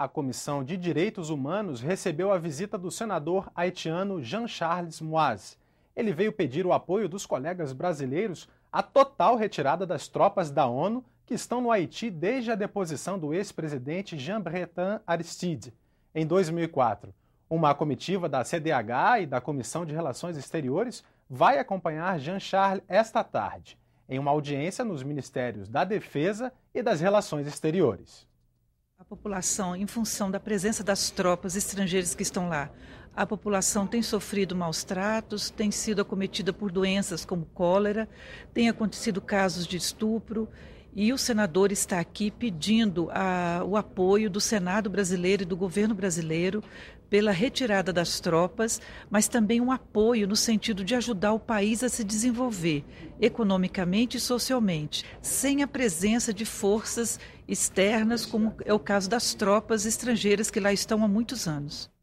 A Comissão de Direitos Humanos recebeu a visita do senador haitiano Jean-Charles Moise. Ele veio pedir o apoio dos colegas brasileiros à total retirada das tropas da ONU que estão no Haiti desde a deposição do ex-presidente Jean-Bretin Aristide, em 2004. Uma comitiva da CDH e da Comissão de Relações Exteriores vai acompanhar Jean-Charles esta tarde, em uma audiência nos Ministérios da Defesa e das Relações Exteriores população em função da presença das tropas estrangeiras que estão lá a população tem sofrido maus tratos, tem sido acometida por doenças como cólera, tem acontecido casos de estupro. E o senador está aqui pedindo a, o apoio do Senado brasileiro e do governo brasileiro pela retirada das tropas, mas também um apoio no sentido de ajudar o país a se desenvolver economicamente e socialmente, sem a presença de forças externas, como é o caso das tropas estrangeiras que lá estão há muitos anos.